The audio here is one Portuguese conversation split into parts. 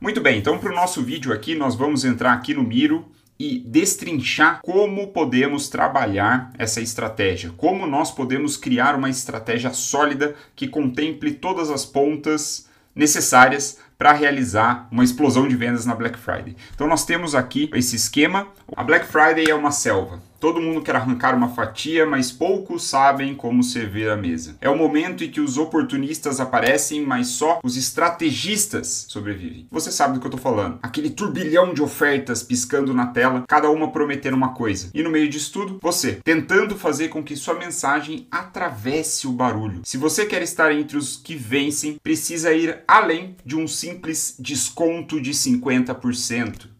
Muito bem, então para o nosso vídeo aqui, nós vamos entrar aqui no Miro e destrinchar como podemos trabalhar essa estratégia, como nós podemos criar uma estratégia sólida que contemple todas as pontas necessárias para realizar uma explosão de vendas na Black Friday. Então nós temos aqui esse esquema. A Black Friday é uma selva. Todo mundo quer arrancar uma fatia, mas poucos sabem como servir a mesa. É o momento em que os oportunistas aparecem, mas só os estrategistas sobrevivem. Você sabe do que eu tô falando. Aquele turbilhão de ofertas piscando na tela, cada uma prometendo uma coisa. E no meio disso tudo, você tentando fazer com que sua mensagem atravesse o barulho. Se você quer estar entre os que vencem, precisa ir além de um simples desconto de 50%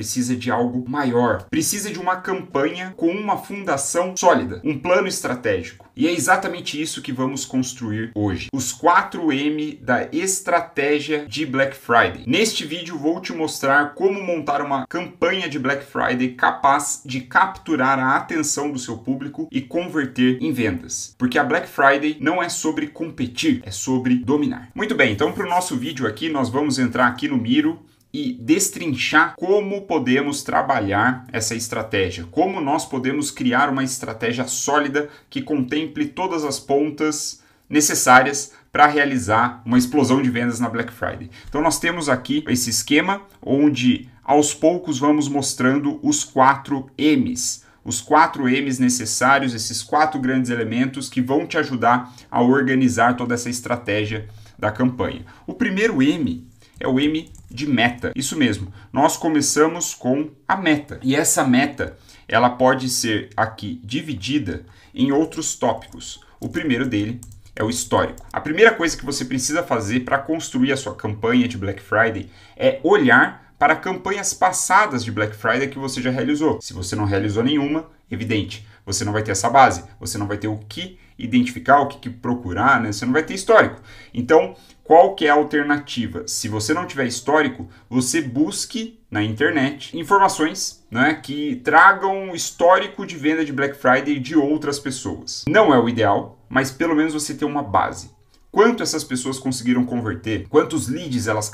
precisa de algo maior, precisa de uma campanha com uma fundação sólida, um plano estratégico. E é exatamente isso que vamos construir hoje. Os 4M da estratégia de Black Friday. Neste vídeo vou te mostrar como montar uma campanha de Black Friday capaz de capturar a atenção do seu público e converter em vendas. Porque a Black Friday não é sobre competir, é sobre dominar. Muito bem, então para o nosso vídeo aqui nós vamos entrar aqui no Miro e destrinchar como podemos trabalhar essa estratégia, como nós podemos criar uma estratégia sólida que contemple todas as pontas necessárias para realizar uma explosão de vendas na Black Friday. Então nós temos aqui esse esquema onde aos poucos vamos mostrando os quatro M's. Os quatro M's necessários, esses quatro grandes elementos que vão te ajudar a organizar toda essa estratégia da campanha. O primeiro M é o M de meta. Isso mesmo, nós começamos com a meta. E essa meta, ela pode ser aqui dividida em outros tópicos. O primeiro dele é o histórico. A primeira coisa que você precisa fazer para construir a sua campanha de Black Friday é olhar para campanhas passadas de Black Friday que você já realizou. Se você não realizou nenhuma, evidente, você não vai ter essa base, você não vai ter o que identificar o que, que procurar, né? Você não vai ter histórico. Então, qual que é a alternativa? Se você não tiver histórico, você busque na internet informações né, que tragam histórico de venda de Black Friday de outras pessoas. Não é o ideal, mas pelo menos você tem uma base. Quanto essas pessoas conseguiram converter? Quantos leads elas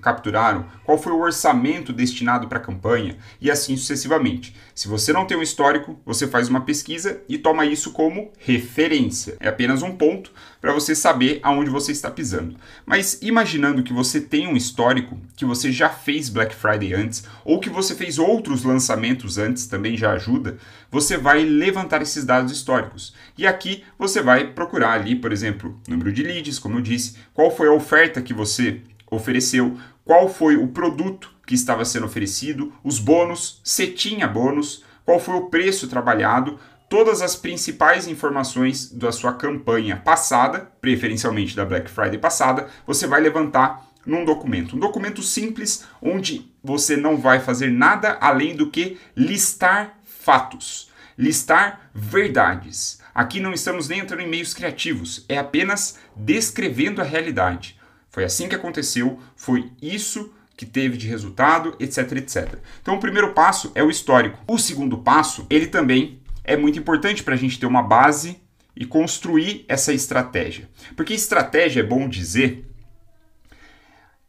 capturaram? qual foi o orçamento destinado para a campanha e assim sucessivamente. Se você não tem um histórico, você faz uma pesquisa e toma isso como referência. É apenas um ponto para você saber aonde você está pisando. Mas imaginando que você tem um histórico, que você já fez Black Friday antes ou que você fez outros lançamentos antes, também já ajuda, você vai levantar esses dados históricos. E aqui você vai procurar ali, por exemplo, número de leads, como eu disse, qual foi a oferta que você ofereceu, qual foi o produto que estava sendo oferecido, os bônus, se tinha bônus, qual foi o preço trabalhado, todas as principais informações da sua campanha passada, preferencialmente da Black Friday passada, você vai levantar num documento. Um documento simples onde você não vai fazer nada além do que listar fatos, listar verdades. Aqui não estamos nem entrando em meios criativos, é apenas descrevendo a realidade. Foi assim que aconteceu, foi isso que teve de resultado, etc, etc. Então o primeiro passo é o histórico. O segundo passo, ele também é muito importante para a gente ter uma base e construir essa estratégia. Porque estratégia é bom dizer.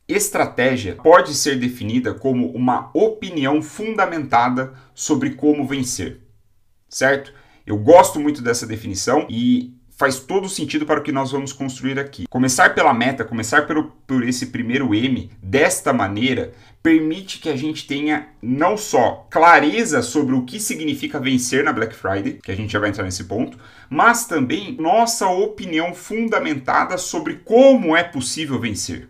Estratégia pode ser definida como uma opinião fundamentada sobre como vencer, certo? Eu gosto muito dessa definição e faz todo sentido para o que nós vamos construir aqui. Começar pela meta, começar pelo, por esse primeiro M, desta maneira, permite que a gente tenha não só clareza sobre o que significa vencer na Black Friday, que a gente já vai entrar nesse ponto, mas também nossa opinião fundamentada sobre como é possível vencer.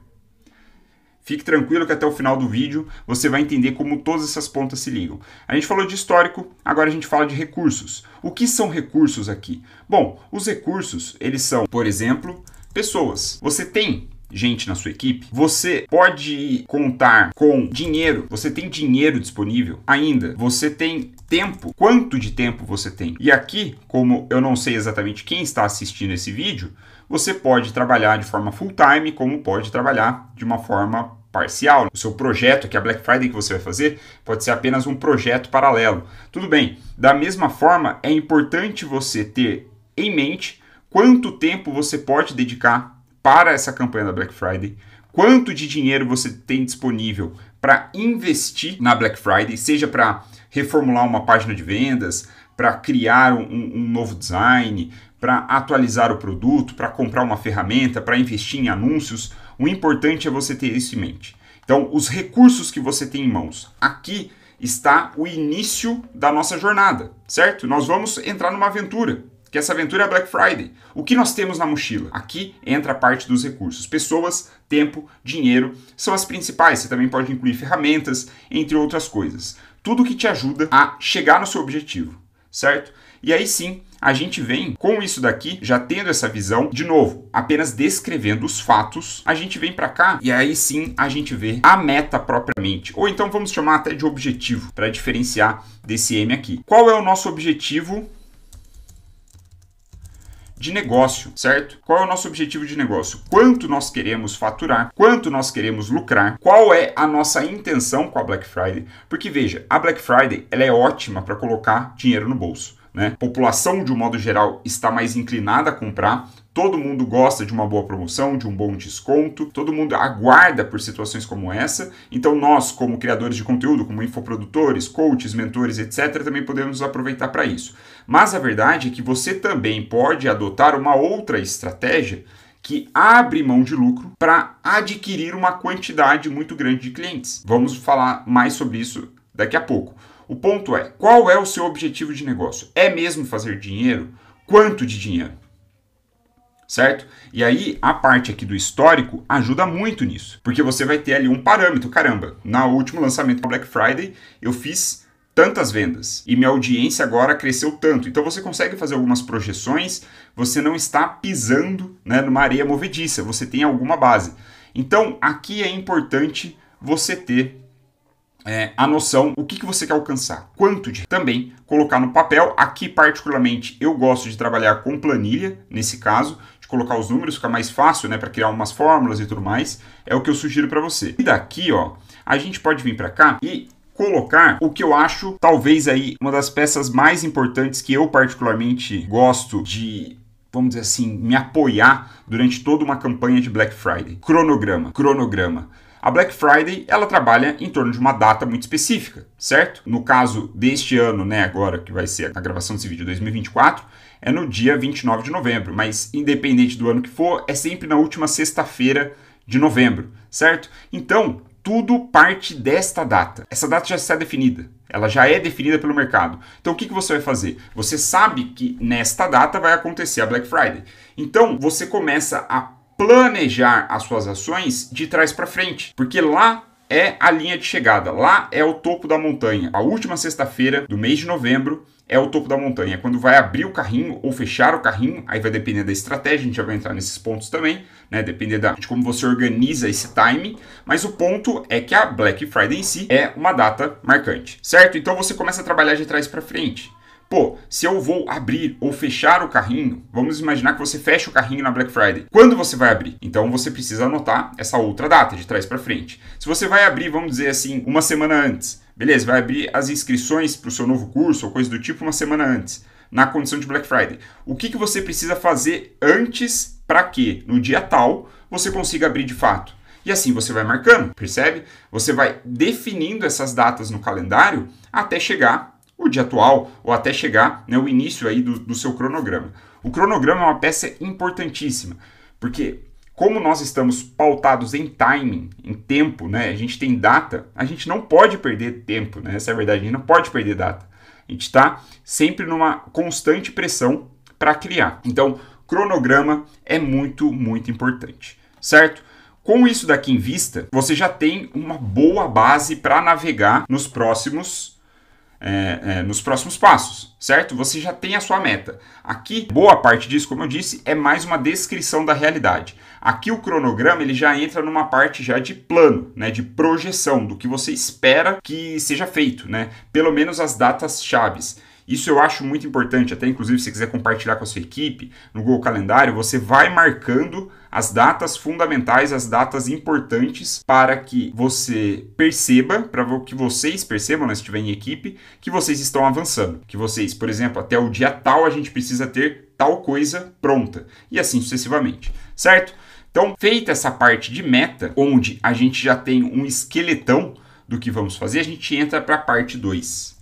Fique tranquilo que até o final do vídeo você vai entender como todas essas pontas se ligam. A gente falou de histórico, agora a gente fala de recursos. O que são recursos aqui? Bom, os recursos, eles são, por exemplo, pessoas. Você tem gente na sua equipe, você pode contar com dinheiro, você tem dinheiro disponível ainda, você tem tempo, quanto de tempo você tem. E aqui, como eu não sei exatamente quem está assistindo esse vídeo, você pode trabalhar de forma full time, como pode trabalhar de uma forma parcial. O seu projeto, que é a Black Friday que você vai fazer, pode ser apenas um projeto paralelo. Tudo bem. Da mesma forma, é importante você ter em mente quanto tempo você pode dedicar para essa campanha da Black Friday, quanto de dinheiro você tem disponível para investir na Black Friday, seja para reformular uma página de vendas, para criar um, um, novo design, para atualizar o produto, para comprar uma ferramenta, para investir em anúncios, o importante é você ter isso em mente. Então, os recursos que você tem em mãos. Aqui está o início da nossa jornada, certo? Nós vamos entrar numa aventura, que essa aventura é Black Friday. O que nós temos na mochila? Aqui entra a parte dos recursos. Pessoas, tempo, dinheiro são as principais. Você também pode incluir ferramentas, entre outras coisas. Tudo que te ajuda a chegar no seu objetivo, certo? E aí sim, a gente vem com isso daqui, já tendo essa visão, de novo, apenas descrevendo os fatos, a gente vem para cá e aí sim a gente vê a meta propriamente, ou então vamos chamar até de objetivo, para diferenciar desse M aqui. Qual é o nosso objetivo de negócio, certo? Qual é o nosso objetivo de negócio? Quanto nós queremos faturar? Quanto nós queremos lucrar? Qual é a nossa intenção com a Black Friday? Porque veja, a Black Friday ela é ótima para colocar dinheiro no bolso. Né? A população, de um modo geral, está mais inclinada a comprar. Todo mundo gosta de uma boa promoção, de um bom desconto, todo mundo aguarda por situações como essa. Então, nós, como criadores de conteúdo, como infoprodutores, coaches, mentores, etc., também podemos aproveitar para isso. Mas a verdade é que você também pode adotar uma outra estratégia que abre mão de lucro para adquirir uma quantidade muito grande de clientes. Vamos falar mais sobre isso daqui a pouco. O ponto é: qual é o seu objetivo de negócio? É mesmo fazer dinheiro? Quanto de dinheiro? Certo? E aí a parte aqui do histórico ajuda muito nisso, porque você vai ter ali um parâmetro. Caramba, no último lançamento da Black Friday eu fiz tantas vendas e minha audiência agora cresceu tanto. Então você consegue fazer algumas projeções, você não está pisando né, numa areia movediça, você tem alguma base. Então aqui é importante você ter é, a noção, o que, que você quer alcançar, quanto de também colocar no papel. Aqui, particularmente, eu gosto de trabalhar com planilha, nesse caso, de colocar os números, fica mais fácil, né, para criar umas fórmulas e tudo mais. É o que eu sugiro para você. E daqui, ó, a gente pode vir para cá e colocar o que eu acho talvez aí uma das peças mais importantes que eu particularmente gosto de vamos dizer assim, me apoiar durante toda uma campanha de Black Friday. Cronograma, cronograma. A Black Friday ela trabalha em torno de uma data muito específica, certo? No caso deste ano, né, agora que vai ser a gravação desse vídeo 2024, é no dia 29 de novembro, mas independente do ano que for, é sempre na última sexta-feira de novembro, certo? Então, tudo parte desta data. Essa data já está definida, ela já é definida pelo mercado. Então o que, que você vai fazer? Você sabe que nesta data vai acontecer a Black Friday. Então você começa a planejar as suas ações de trás para frente, porque lá é a linha de chegada, lá é o topo da montanha. A última sexta-feira do mês de novembro é o topo da montanha, quando vai abrir o carrinho ou fechar o carrinho, aí vai depender da estratégia, a gente já vai entrar nesses pontos também, né? Depender da, de como você organiza esse time, mas o ponto é que a Black Friday em si é uma data marcante, certo? Então você começa a trabalhar de trás para frente. Pô, se eu vou abrir ou fechar o carrinho, vamos imaginar que você fecha o carrinho na Black Friday. Quando você vai abrir? Então você precisa anotar essa outra data de trás para frente. Se você vai abrir, vamos dizer assim, uma semana antes, beleza, vai abrir as inscrições para o seu novo curso ou coisa do tipo uma semana antes, na condição de Black Friday. O que, que você precisa fazer antes para que no dia tal você consiga abrir de fato? E assim você vai marcando, percebe? Você vai definindo essas datas no calendário até chegar o dia atual ou até chegar né, o início aí do, do seu cronograma. O cronograma é uma peça importantíssima, porque como nós estamos pautados em timing, em tempo, né? A gente tem data, a gente não pode perder tempo, né? Essa é a verdade, a gente não pode perder data. A gente está sempre numa constante pressão para criar. Então, cronograma é muito, muito importante, certo? Com isso daqui em vista, você já tem uma boa base para navegar nos próximos é, é, nos próximos passos, certo? Você já tem a sua meta. Aqui, boa parte disso, como eu disse, é mais uma descrição da realidade. Aqui o cronograma ele já entra numa parte já de plano, né, de projeção do que você espera que seja feito, né? Pelo menos as datas chaves. Isso eu acho muito importante, até inclusive se quiser compartilhar com a sua equipe, no Google Calendário, você vai marcando as datas fundamentais, as datas importantes para que você perceba, para que vocês percebam, né, se estiver em equipe, que vocês estão avançando. Que vocês, por exemplo, até o dia tal a gente precisa ter tal coisa pronta e assim sucessivamente, certo? Então, feita essa parte de meta, onde a gente já tem um esqueletão do que vamos fazer, a gente entra para a parte 2,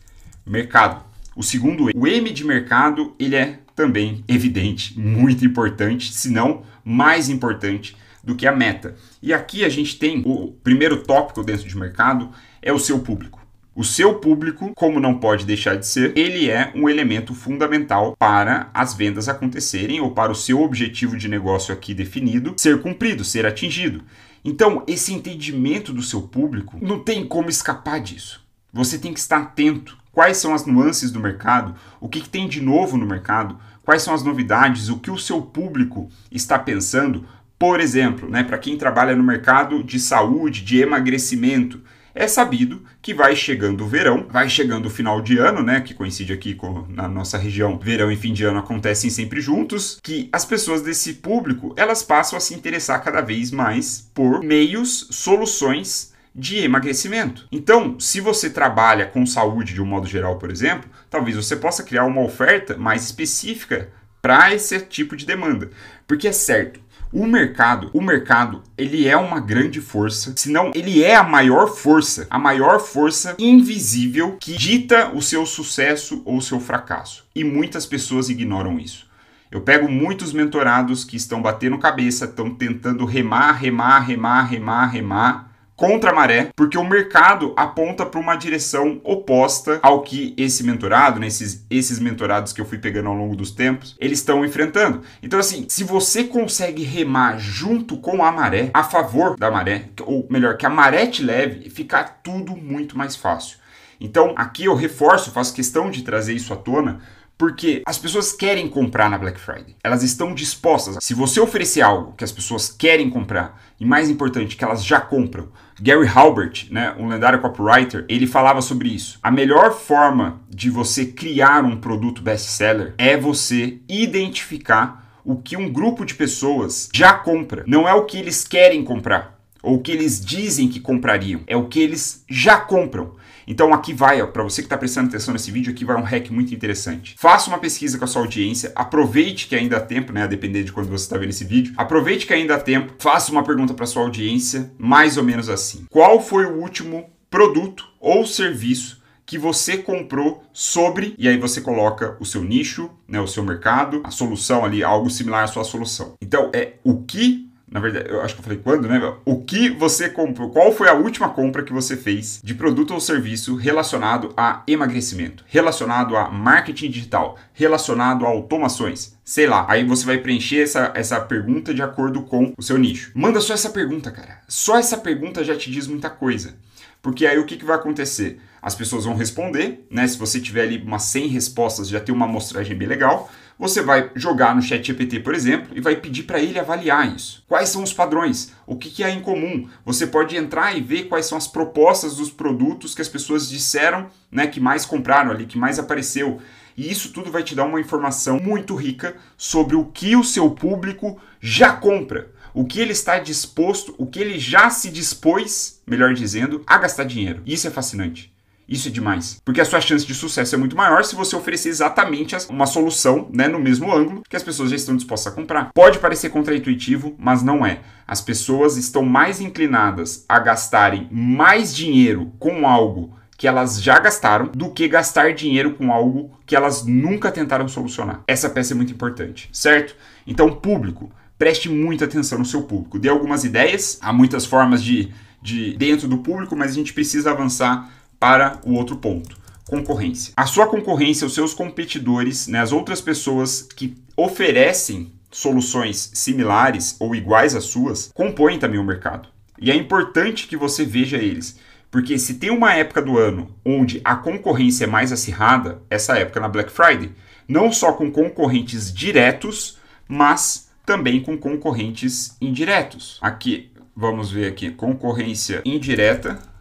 mercado. O segundo, o M de mercado, ele é também evidente, muito importante, se não mais importante do que a meta. E aqui a gente tem o primeiro tópico dentro de mercado é o seu público. O seu público, como não pode deixar de ser, ele é um elemento fundamental para as vendas acontecerem ou para o seu objetivo de negócio aqui definido ser cumprido, ser atingido. Então, esse entendimento do seu público não tem como escapar disso. Você tem que estar atento Quais são as nuances do mercado? O que, que tem de novo no mercado? Quais são as novidades? O que o seu público está pensando? Por exemplo, né, para quem trabalha no mercado de saúde, de emagrecimento, é sabido que vai chegando o verão, vai chegando o final de ano, né? Que coincide aqui com, na nossa região. Verão e fim de ano acontecem sempre juntos. Que as pessoas desse público elas passam a se interessar cada vez mais por meios, soluções de emagrecimento. Então, se você trabalha com saúde de um modo geral, por exemplo, talvez você possa criar uma oferta mais específica para esse tipo de demanda. Porque é certo, o mercado, o mercado, ele é uma grande força, se não ele é a maior força, a maior força invisível que dita o seu sucesso ou o seu fracasso. E muitas pessoas ignoram isso. Eu pego muitos mentorados que estão batendo cabeça, estão tentando remar, remar, remar, remar, remar contra a maré, porque o mercado aponta para uma direção oposta ao que esse mentorado, né, esses, esses mentorados que eu fui pegando ao longo dos tempos, eles estão enfrentando. Então, assim, se você consegue remar junto com a maré, a favor da maré, ou melhor, que a maré te leve, fica tudo muito mais fácil. Então, aqui eu reforço, faço questão de trazer isso à tona, porque as pessoas querem comprar na Black Friday. Elas estão dispostas. Se você oferecer algo que as pessoas querem comprar, e mais importante, que elas já compram. Gary Halbert, né, um lendário copywriter, ele falava sobre isso. A melhor forma de você criar um produto best-seller é você identificar o que um grupo de pessoas já compra. Não é o que eles querem comprar ou o que eles dizem que comprariam, é o que eles já compram. Então aqui vai, para você que está prestando atenção nesse vídeo, aqui vai um hack muito interessante. Faça uma pesquisa com a sua audiência, aproveite que ainda há tempo, né, a depender de quando você está vendo esse vídeo. Aproveite que ainda há tempo, faça uma pergunta para sua audiência, mais ou menos assim. Qual foi o último produto ou serviço que você comprou sobre, e aí você coloca o seu nicho, né, o seu mercado, a solução ali, algo similar à sua solução. Então, é o que na verdade, eu acho que eu falei quando, né? O que você comprou? Qual foi a última compra que você fez de produto ou serviço relacionado a emagrecimento, relacionado a marketing digital, relacionado a automações? Sei lá, aí você vai preencher essa, essa pergunta de acordo com o seu nicho. Manda só essa pergunta, cara. Só essa pergunta já te diz muita coisa. Porque aí o que, que vai acontecer? As pessoas vão responder, né? Se você tiver ali umas 100 respostas, já tem uma amostragem bem legal. Você vai jogar no ChatGPT, por exemplo, e vai pedir para ele avaliar isso. Quais são os padrões? O que, que em comum? Você pode entrar e ver quais são as propostas dos produtos que as pessoas disseram né, que mais compraram ali, que mais apareceu. E isso tudo vai te dar uma informação muito rica sobre o que o seu público já compra, o que ele está disposto, o que ele já se dispôs, melhor dizendo, a gastar dinheiro. Isso é fascinante. Isso é demais. Porque a sua chance de sucesso é muito maior se você oferecer exatamente uma solução né, no mesmo ângulo que as pessoas já estão dispostas a comprar. Pode parecer contraintuitivo, mas não é. As pessoas estão mais inclinadas a gastarem mais dinheiro com algo que elas já gastaram do que gastar dinheiro com algo que elas nunca tentaram solucionar. Essa peça é muito importante, certo? Então, público, preste muita atenção no seu público. Dê algumas ideias, há muitas formas de, de dentro do público, mas a gente precisa avançar para o outro ponto concorrência. A sua concorrência, os seus competidores, né, as outras pessoas que oferecem soluções similares ou iguais às suas, compõem também o mercado. E é importante que você veja eles, porque se tem uma época do ano onde a concorrência é mais acirrada, essa época na Black Friday, não só com concorrentes diretos, mas também com concorrentes indiretos. Aqui, vamos ver aqui, concorrência indireta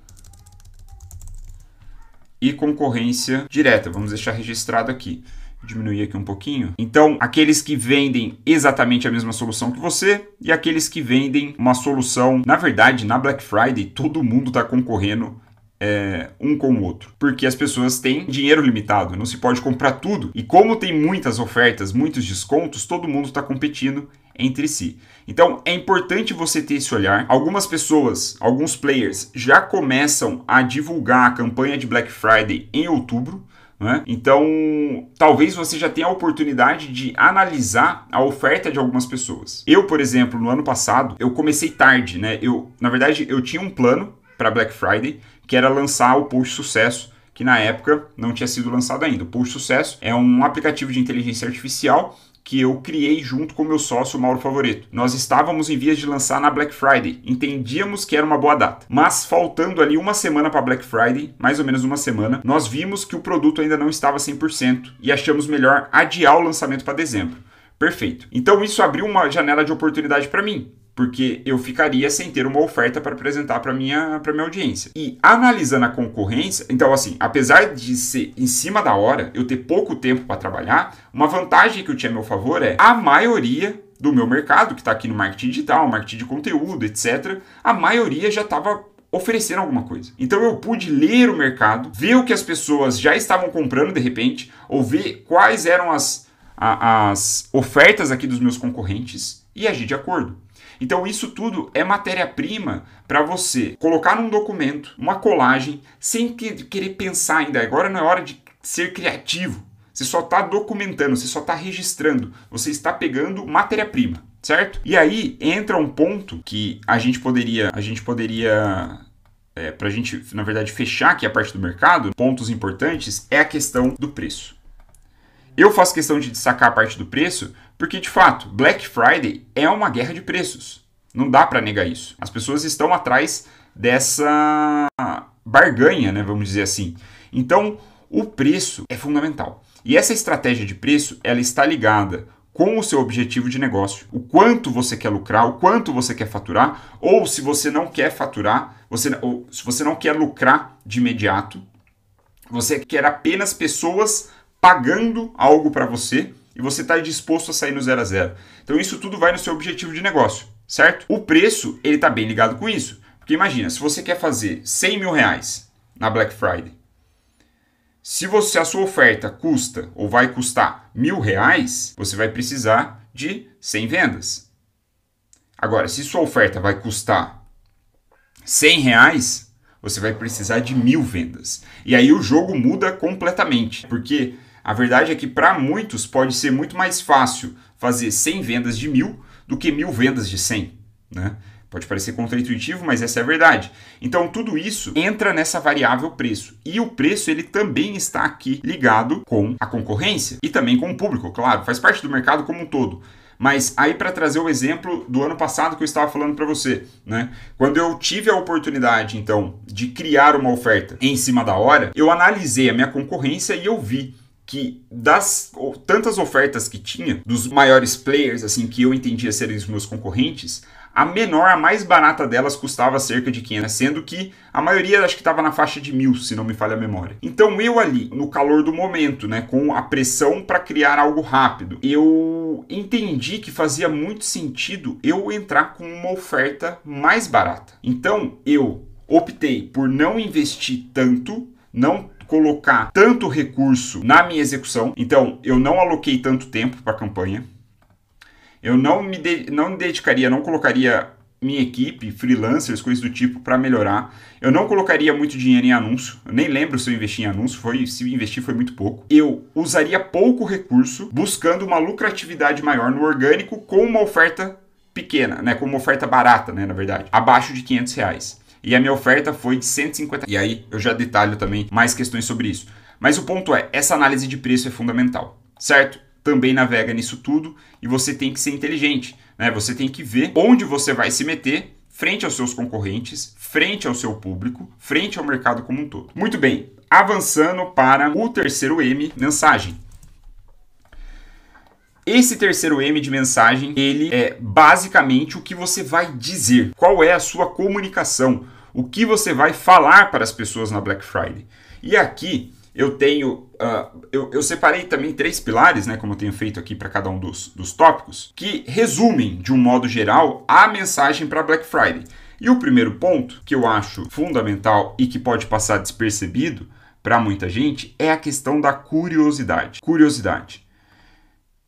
e concorrência direta. Vamos deixar registrado aqui. Diminuir aqui um pouquinho. Então, aqueles que vendem exatamente a mesma solução que você e aqueles que vendem uma solução. Na verdade, na Black Friday, todo mundo está concorrendo é, um com o outro, porque as pessoas têm dinheiro limitado, não se pode comprar tudo. E como tem muitas ofertas, muitos descontos, todo mundo está competindo entre si. Então é importante você ter esse olhar. Algumas pessoas, alguns players já começam a divulgar a campanha de Black Friday em outubro. É? Então, talvez você já tenha a oportunidade de analisar a oferta de algumas pessoas. Eu, por exemplo, no ano passado, eu comecei tarde, né? Eu, na verdade, eu tinha um plano para Black Friday, que era lançar o Post Sucesso, que na época não tinha sido lançado ainda. O Post Sucesso é um aplicativo de inteligência artificial que eu criei junto com meu sócio Mauro Favoreto. Nós estávamos em vias de lançar na Black Friday, entendíamos que era uma boa data, mas faltando ali uma semana para Black Friday, mais ou menos uma semana, nós vimos que o produto ainda não estava 100% e achamos melhor adiar o lançamento para dezembro. Perfeito. Então isso abriu uma janela de oportunidade para mim porque eu ficaria sem ter uma oferta para apresentar para minha para minha audiência. E analisando a concorrência, então assim, apesar de ser em cima da hora, eu ter pouco tempo para trabalhar, uma vantagem que eu tinha a meu favor é a maioria do meu mercado, que está aqui no marketing digital, marketing de conteúdo, etc., a maioria já estava oferecendo alguma coisa. Então eu pude ler o mercado, ver o que as pessoas já estavam comprando de repente, ou ver quais eram as, a, as ofertas aqui dos meus concorrentes e agir de acordo. Então, isso tudo é matéria-prima para você colocar num documento, uma colagem, sem que, querer pensar ainda. Agora não é hora de ser criativo. Você só está documentando, você só está registrando, você está pegando matéria-prima, certo? E aí entra um ponto que a gente poderia, a gente poderia é, para a gente, na verdade, fechar aqui a parte do mercado, pontos importantes é a questão do preço. Eu faço questão de destacar a parte do preço, porque de fato, Black Friday é uma guerra de preços. Não dá para negar isso. As pessoas estão atrás dessa barganha, né, vamos dizer assim. Então, o preço é fundamental. E essa estratégia de preço, ela está ligada com o seu objetivo de negócio, o quanto você quer lucrar, o quanto você quer faturar, ou se você não quer faturar, você, ou se você não quer lucrar de imediato, você quer apenas pessoas pagando algo para você e você está disposto a sair no zero a zero. Então isso tudo vai no seu objetivo de negócio, certo? O preço ele está bem ligado com isso, porque imagina se você quer fazer 100 mil reais na Black Friday, se você a sua oferta custa ou vai custar mil reais, você vai precisar de 100 vendas. Agora, se sua oferta vai custar 100 reais, você vai precisar de mil vendas. E aí o jogo muda completamente, porque a verdade é que para muitos pode ser muito mais fácil fazer 100 vendas de mil do que mil vendas de 100. Né? Pode parecer contraintuitivo, mas essa é a verdade. Então tudo isso entra nessa variável preço. E o preço ele também está aqui ligado com a concorrência e também com o público, claro, faz parte do mercado como um todo. Mas aí para trazer o exemplo do ano passado que eu estava falando para você, né? Quando eu tive a oportunidade então de criar uma oferta em cima da hora, eu analisei a minha concorrência e eu vi que das tantas ofertas que tinha, dos maiores players, assim, que eu entendia serem os meus concorrentes, a menor, a mais barata delas custava cerca de 500, né? sendo que a maioria acho que estava na faixa de mil, se não me falha a memória. Então eu ali, no calor do momento, né, com a pressão para criar algo rápido, eu entendi que fazia muito sentido eu entrar com uma oferta mais barata. Então eu optei por não investir tanto, não colocar tanto recurso na minha execução. Então, eu não aloquei tanto tempo para a campanha. Eu não me, de, não me dedicaria, não colocaria minha equipe, freelancers, coisas do tipo, para melhorar. Eu não colocaria muito dinheiro em anúncio. Eu nem lembro se eu investi em anúncio, foi se investir foi muito pouco. Eu usaria pouco recurso, buscando uma lucratividade maior no orgânico com uma oferta pequena, né? Com uma oferta barata, né? Na verdade, abaixo de 500 reais e a minha oferta foi de 150. E aí eu já detalho também mais questões sobre isso. Mas o ponto é, essa análise de preço é fundamental, certo? Também navega nisso tudo e você tem que ser inteligente, né? Você tem que ver onde você vai se meter frente aos seus concorrentes, frente ao seu público, frente ao mercado como um todo. Muito bem, avançando para o terceiro M, mensagem. Esse terceiro M de mensagem, ele é basicamente o que você vai dizer, qual é a sua comunicação, o que você vai falar para as pessoas na Black Friday. E aqui eu tenho. Uh, eu, eu, separei também três pilares, né, como eu tenho feito aqui para cada um dos, dos tópicos, que resumem, de um modo geral, a mensagem para Black Friday. E o primeiro ponto, que eu acho fundamental e que pode passar despercebido para muita gente, é a questão da curiosidade. Curiosidade.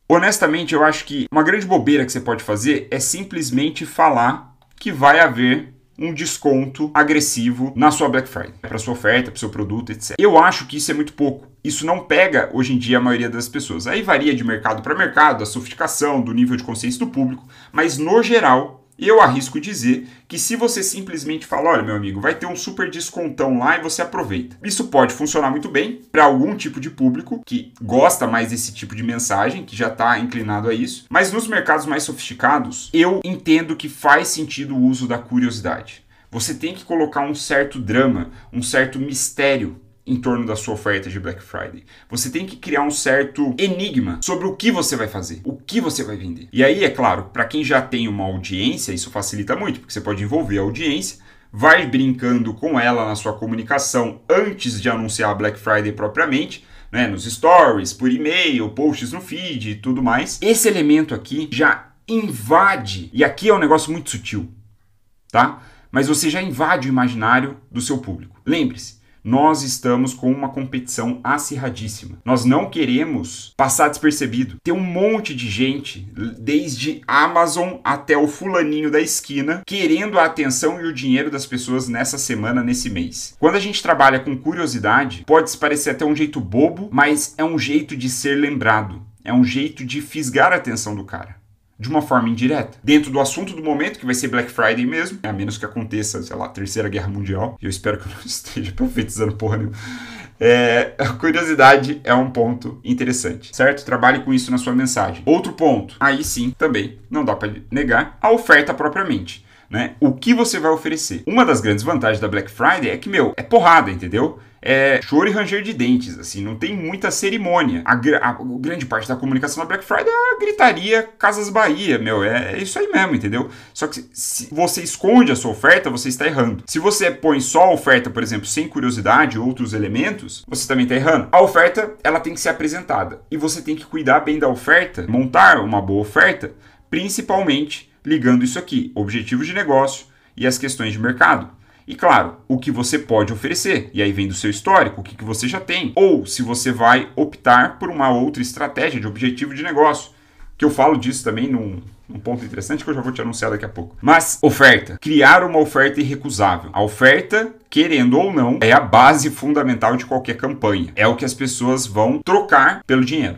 Honestamente, eu acho que uma grande bobeira que você pode fazer é simplesmente falar que vai haver um desconto agressivo na sua Black Friday, é para sua oferta, para seu produto, etc. Eu acho que isso é muito pouco. Isso não pega hoje em dia a maioria das pessoas. Aí varia de mercado para mercado, da sofisticação, do nível de consciência do público, mas no geral, eu arrisco dizer que se você simplesmente falar, olha meu amigo, vai ter um super descontão lá e você aproveita. Isso pode funcionar muito bem para algum tipo de público que gosta mais desse tipo de mensagem, que já está inclinado a isso, mas nos mercados mais sofisticados, eu entendo que faz sentido o uso da curiosidade. Você tem que colocar um certo drama, um certo mistério em torno da sua oferta de Black Friday. Você tem que criar um certo enigma sobre o que você vai fazer, o que você vai vender. E aí, é claro, para quem já tem uma audiência, isso facilita muito, porque você pode envolver a audiência, vai brincando com ela na sua comunicação antes de anunciar a Black Friday propriamente. Né, nos stories, por e-mail, posts no feed e tudo mais. Esse elemento aqui já invade, e aqui é um negócio muito sutil, tá? Mas você já invade o imaginário do seu público. Lembre-se, nós estamos com uma competição acirradíssima. Nós não queremos passar despercebido. Tem um monte de gente, desde Amazon até o fulaninho da esquina, querendo a atenção e o dinheiro das pessoas nessa semana, nesse mês. Quando a gente trabalha com curiosidade, pode parecer até um jeito bobo, mas é um jeito de ser lembrado. É um jeito de fisgar a atenção do cara de uma forma indireta. Dentro do assunto do momento, que vai ser Black Friday mesmo, né, a menos que aconteça, sei lá, Terceira Guerra Mundial, e eu espero que eu não esteja profetizando porra nenhuma. É, a curiosidade é um ponto interessante, certo? Trabalhe com isso na sua mensagem. Outro ponto, aí sim, também não dá para negar a oferta propriamente, né? O que você vai oferecer? Uma das grandes vantagens da Black Friday é que, meu, é porrada, entendeu? é choro e ranger de dentes, assim, não tem muita cerimônia. A, a, a grande parte da comunicação da Black Friday é a gritaria Casas Bahia, meu, é, é isso aí mesmo, entendeu? Só que se você esconde a sua oferta, você está errando. Se você põe só a oferta, por exemplo, sem curiosidade, outros elementos, você também está errando. A oferta, ela tem que ser apresentada e você tem que cuidar bem da oferta, montar uma boa oferta, principalmente ligando isso aqui, objetivos de negócio e as questões de mercado. E claro, o que você pode oferecer. E aí vem do seu histórico, o que, que você já tem. Ou se você vai optar por uma outra estratégia de objetivo de negócio. Que eu falo disso também num, ponto interessante que eu já vou te anunciar daqui a pouco. Mas oferta, criar uma oferta irrecusável. A oferta, querendo ou não, é a base fundamental de qualquer campanha. É o que as pessoas vão trocar pelo dinheiro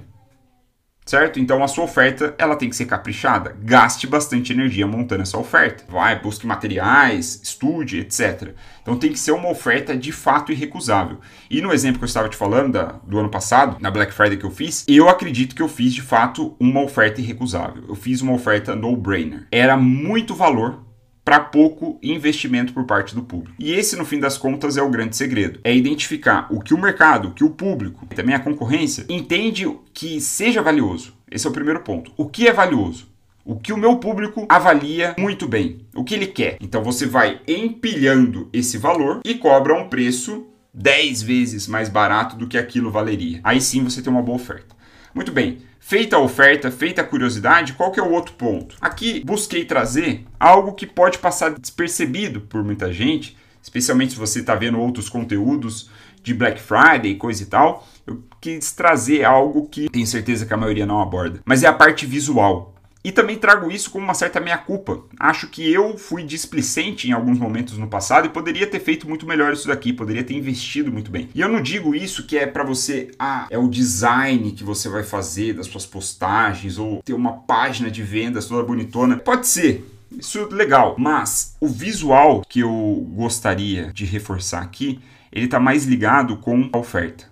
certo? Então a sua oferta ela tem que ser caprichada. Gaste bastante energia montando essa oferta. Vai, busque materiais, estude, etc. Então tem que ser uma oferta de fato irrecusável. E no exemplo que eu estava te falando da, do ano passado, na Black Friday que eu fiz, eu acredito que eu fiz de fato uma oferta irrecusável. Eu fiz uma oferta no-brainer. Era muito valor para pouco investimento por parte do público. E esse, no fim das contas, é o grande segredo: é identificar o que o mercado, o que o público, e também a concorrência, entende que seja valioso. Esse é o primeiro ponto. O que é valioso? o que o meu público avalia muito bem, o que ele quer. Então você vai empilhando esse valor e cobra um preço 10 vezes mais barato do que aquilo valeria. Aí sim você tem uma boa oferta. Muito bem. Feita a oferta, feita a curiosidade, qual que é o outro ponto? Aqui busquei trazer algo que pode passar despercebido por muita gente, especialmente se você está vendo outros conteúdos de Black Friday, coisa e tal. Eu quis trazer algo que tenho certeza que a maioria não aborda, mas é a parte visual. E também trago isso como uma certa meia-culpa. Acho que eu fui displicente em alguns momentos no passado e poderia ter feito muito melhor isso daqui, poderia ter investido muito bem. E eu não digo isso que é para você, ah, é o design que você vai fazer das suas postagens ou ter uma página de vendas toda bonitona. Pode ser, isso é legal, mas o visual que eu gostaria de reforçar aqui, ele está mais ligado com a oferta.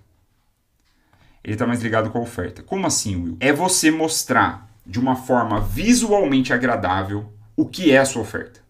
Ele está mais ligado com a oferta. Como assim, Will? É você mostrar de uma forma visualmente agradável o que é a sua oferta.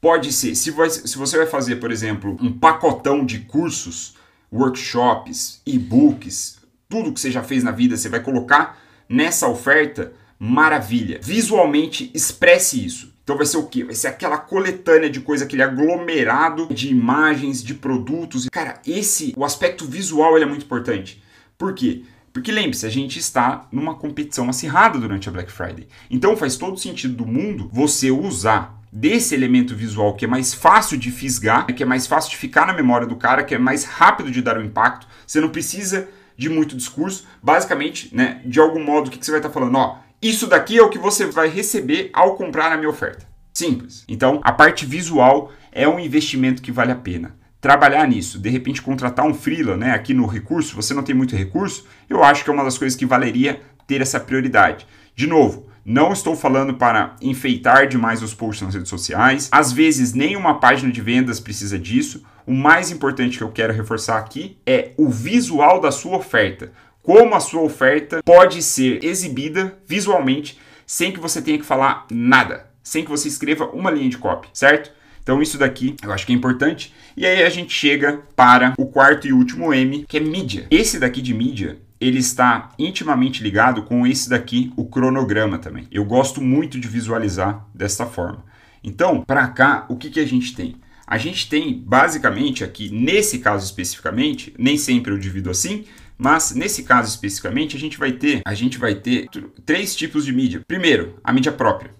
Pode ser, se, se você vai fazer, por exemplo, um pacotão de cursos, workshops, e-books, tudo que você já fez na vida, você vai colocar nessa oferta, maravilha. Visualmente expresse isso. Então vai ser o quê? Vai ser aquela coletânea de coisa, aquele aglomerado de imagens, de produtos. Cara, esse, o aspecto visual ele é muito importante. Por quê? Porque lembre-se, a gente está numa competição acirrada durante a Black Friday. Então faz todo sentido do mundo você usar desse elemento visual que é mais fácil de fisgar, que é mais fácil de ficar na memória do cara, que é mais rápido de dar o um impacto. Você não precisa de muito discurso. Basicamente, né, de algum modo, o que, você vai estar tá falando? Ó, isso daqui é o que você vai receber ao comprar a minha oferta. Simples. Então, a parte visual é um investimento que vale a pena trabalhar nisso, de repente contratar um freela, né? Aqui no recurso, você não tem muito recurso, eu acho que é uma das coisas que valeria ter essa prioridade. De novo, não estou falando para enfeitar demais os posts nas redes sociais. Às vezes, nem uma página de vendas precisa disso. O mais importante que eu quero reforçar aqui é o visual da sua oferta. Como a sua oferta pode ser exibida visualmente sem que você tenha que falar nada, sem que você escreva uma linha de copy, certo? Então isso daqui eu acho que é importante. E aí a gente chega para o quarto e último M, que é mídia. Esse daqui de mídia, ele está intimamente ligado com esse daqui, o cronograma também. Eu gosto muito de visualizar desta forma. Então, para cá, o que, que a gente tem? A gente tem basicamente aqui, nesse caso especificamente, nem sempre eu divido assim, mas nesse caso especificamente a gente vai ter, a gente vai ter três tipos de mídia. Primeiro, a mídia própria.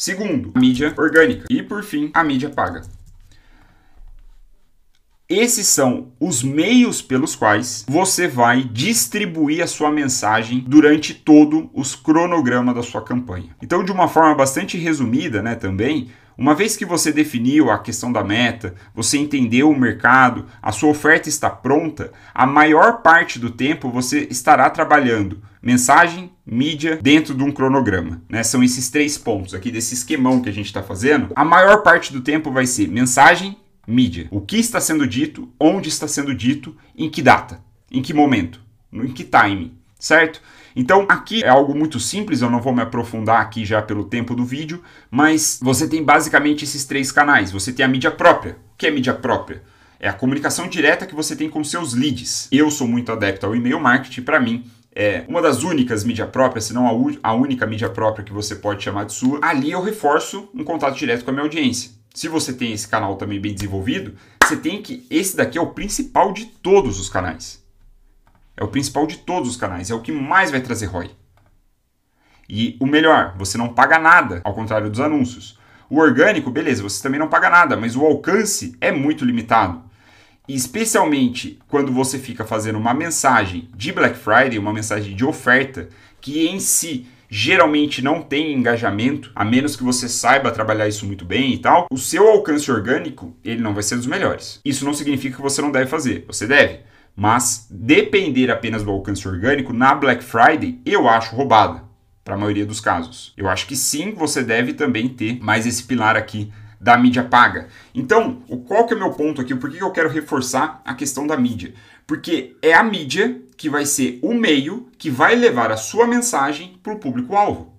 Segundo, a mídia orgânica. E por fim, a mídia paga. Esses são os meios pelos quais você vai distribuir a sua mensagem durante todo os cronograma da sua campanha. Então, de uma forma bastante resumida, né, também, uma vez que você definiu a questão da meta, você entendeu o mercado, a sua oferta está pronta, a maior parte do tempo você estará trabalhando mensagem, mídia, dentro de um cronograma. Né? São esses três pontos aqui desse esquemão que a gente está fazendo. A maior parte do tempo vai ser mensagem, mídia. O que está sendo dito, onde está sendo dito, em que data, em que momento, em que time, certo? Então, aqui é algo muito simples, eu não vou me aprofundar aqui já pelo tempo do vídeo, mas você tem basicamente esses três canais. Você tem a mídia própria. O que é mídia própria? É a comunicação direta que você tem com seus leads. Eu sou muito adepto ao e-mail marketing, para mim, é uma das únicas mídia própria, se não a, a única mídia própria que você pode chamar de sua, ali eu reforço um contato direto com a minha audiência. Se você tem esse canal também bem desenvolvido, você tem que. Esse daqui é o principal de todos os canais. É o principal de todos os canais. É o que mais vai trazer ROI. E o melhor, você não paga nada, ao contrário dos anúncios. O orgânico, beleza, você também não paga nada, mas o alcance é muito limitado especialmente quando você fica fazendo uma mensagem de Black Friday, uma mensagem de oferta, que em si geralmente não tem engajamento, a menos que você saiba trabalhar isso muito bem e tal, o seu alcance orgânico, ele não vai ser dos melhores. Isso não significa que você não deve fazer, você deve. Mas depender apenas do alcance orgânico na Black Friday, eu acho roubada, para a maioria dos casos. Eu acho que sim, você deve também ter mais esse pilar aqui da mídia paga. Então, o qual que é o meu ponto aqui? Por que eu quero reforçar a questão da mídia? Porque é a mídia que vai ser o meio que vai levar a sua mensagem para o público-alvo,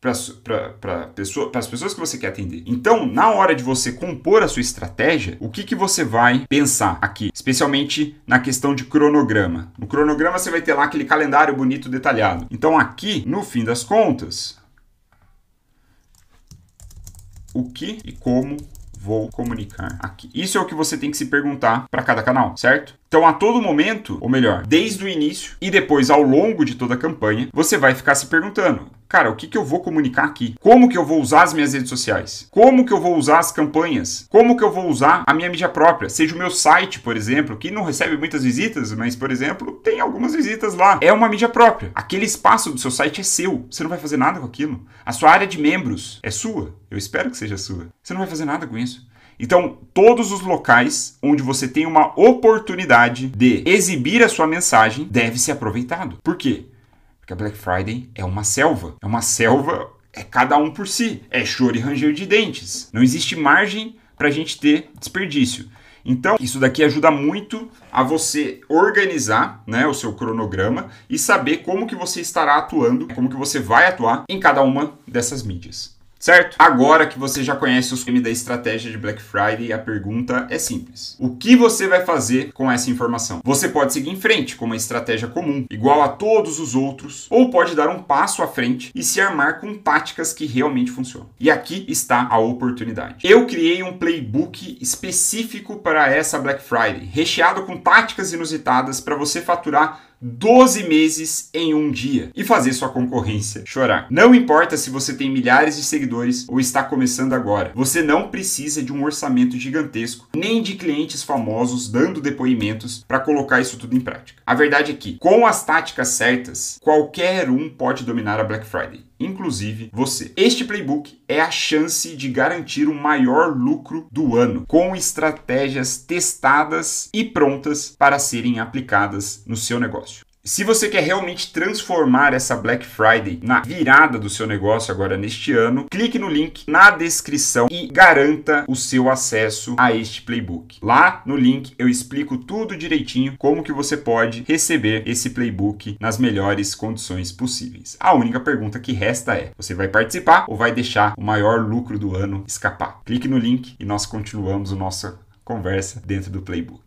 para pessoa, as pessoas que você quer atender. Então, na hora de você compor a sua estratégia, o que, que você vai pensar aqui? Especialmente na questão de cronograma. No cronograma, você vai ter lá aquele calendário bonito detalhado. Então, aqui, no fim das contas, o que e como vou comunicar aqui. Isso é o que você tem que se perguntar para cada canal, certo? Então, a todo momento, ou melhor, desde o início e depois ao longo de toda a campanha, você vai ficar se perguntando: cara, o que, que eu vou comunicar aqui? Como que eu vou usar as minhas redes sociais? Como que eu vou usar as campanhas? Como que eu vou usar a minha mídia própria? Seja o meu site, por exemplo, que não recebe muitas visitas, mas, por exemplo, tem algumas visitas lá. É uma mídia própria. Aquele espaço do seu site é seu. Você não vai fazer nada com aquilo. A sua área de membros é sua. Eu espero que seja sua. Você não vai fazer nada com isso. Então, todos os locais onde você tem uma oportunidade de exibir a sua mensagem deve ser aproveitado. Por quê? Porque a Black Friday é uma selva. É uma selva, é cada um por si. É choro e ranger de dentes. Não existe margem para a gente ter desperdício. Então, isso daqui ajuda muito a você organizar né, o seu cronograma e saber como que você estará atuando, como que você vai atuar em cada uma dessas mídias certo? Agora que você já conhece os filmes da estratégia de Black Friday, a pergunta é simples. O que você vai fazer com essa informação? Você pode seguir em frente com uma estratégia comum, igual a todos os outros, ou pode dar um passo à frente e se armar com táticas que realmente funcionam. E aqui está a oportunidade. Eu criei um playbook específico para essa Black Friday, recheado com táticas inusitadas para você faturar 12 meses em um dia e fazer sua concorrência chorar. Não importa se você tem milhares de seguidores ou está começando agora, você não precisa de um orçamento gigantesco nem de clientes famosos dando depoimentos para colocar isso tudo em prática. A verdade é que, com as táticas certas, qualquer um pode dominar a Black Friday inclusive você. Este playbook é a chance de garantir o maior lucro do ano, com estratégias testadas e prontas para serem aplicadas no seu negócio. Se você quer realmente transformar essa Black Friday na virada do seu negócio agora neste ano, clique no link na descrição e garanta o seu acesso a este playbook. Lá no link eu explico tudo direitinho como que você pode receber esse playbook nas melhores condições possíveis. A única pergunta que resta é: você vai participar ou vai deixar o maior lucro do ano escapar? Clique no link e nós continuamos a nossa conversa dentro do playbook.